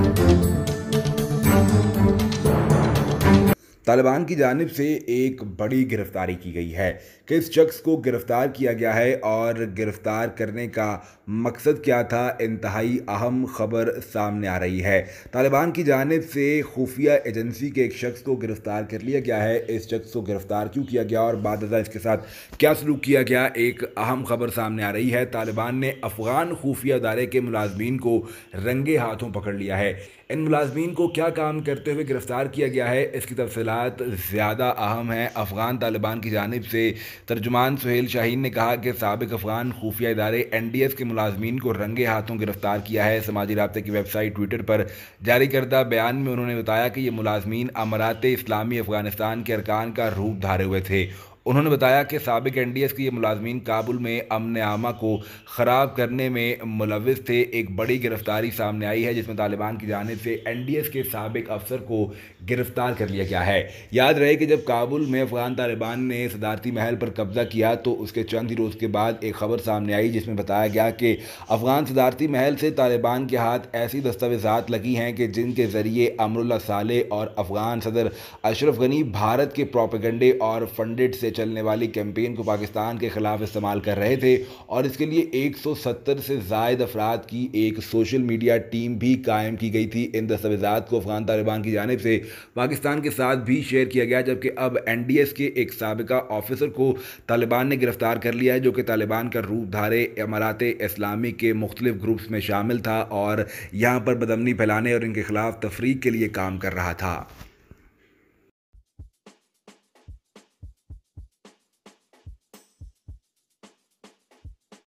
Thank you. Taliban की जानब से एक बड़ी गिरफ्तारी की गई है किस शख्स को गिरफ्तार किया गया है और गिरफ्तार करने का मकसद क्या था इंतहाई अहम खबर सामने आ रही है तालिबान की जानब से खुफिया एजेंसी के एक शख्स को गिरफ्तार कर लिया गया है इस शख्स को गिरफ्तार क्यों किया गया और बाद इसके साथ क्या सलूक किया गया एक अहम खबर सामने आ रही है तालिबान ने अफगान खुफिया अदारे के मुलाजमीन को रंगे हाथों पकड़ लिया है इन मुलाजमीन को क्या काम करते हुए गिरफ्तार किया गया है इसकी तफसला हालात ज़्यादा अहम हैं अफ़गान तालिबान की जानब से तर्जुमान सुहेल शाहीन ने कहा कि सबक अफ़गान खुफिया इदारे एन डी एस के मुलाजमीन को रंगे हाथों गिरफ्तार किया है समाजी रबते की वेबसाइट ट्विटर पर जारी करदा बयान में उन्होंने बताया कि ये मुलाजमी अमरात इस्लामी अफ़गानिस्तान के अरकान का रूप धारे हुए थे उन्होंने बताया कि सबक एन डी एस के ये मुलाजमीन काबुल में अमन आमा को ख़राब करने में मुलविस थे एक बड़ी गिरफ्तारी सामने आई है जिसमें तालिबान की जानब से एन डी एस के सबक अफसर को गिरफ्तार कर लिया गया है याद रहे कि जब काबुल में अफगान तालिबान ने सदारती महल पर कब्ज़ा किया तो उसके चंद ही रोज़ के बाद एक खबर सामने आई जिसमें बताया गया कि अफगान सदारती महल से तालिबान के हाथ ऐसी दस्तावेजात लगी हैं कि जिनके ज़रिए अमरुल्ला साले और अफगान सदर अशरफ गनी भारत के प्रोपेगंडे और फंडेड से चलने वाली कैंपेन को पाकिस्तान के ख़िलाफ़ इस्तेमाल कर रहे थे और इसके लिए 170 से जायद अफराद की एक सोशल मीडिया टीम भी कायम की गई थी इन दस्तावेज़ात को अफगान तालिबान की जानब से पाकिस्तान के साथ भी शेयर किया गया जबकि अब एन डी एस के एक सबका ऑफिसर को तालिबान ने गिरफ़्तार कर लिया है जो कि तालिबान का रूप धारे अमारात इस्लामी के मुख्तलिफ ग्रुप्स में शामिल था और यहाँ पर बदमनी फैलाने और इनके ख़िलाफ़ तफरीक के लिए काम कर रहा था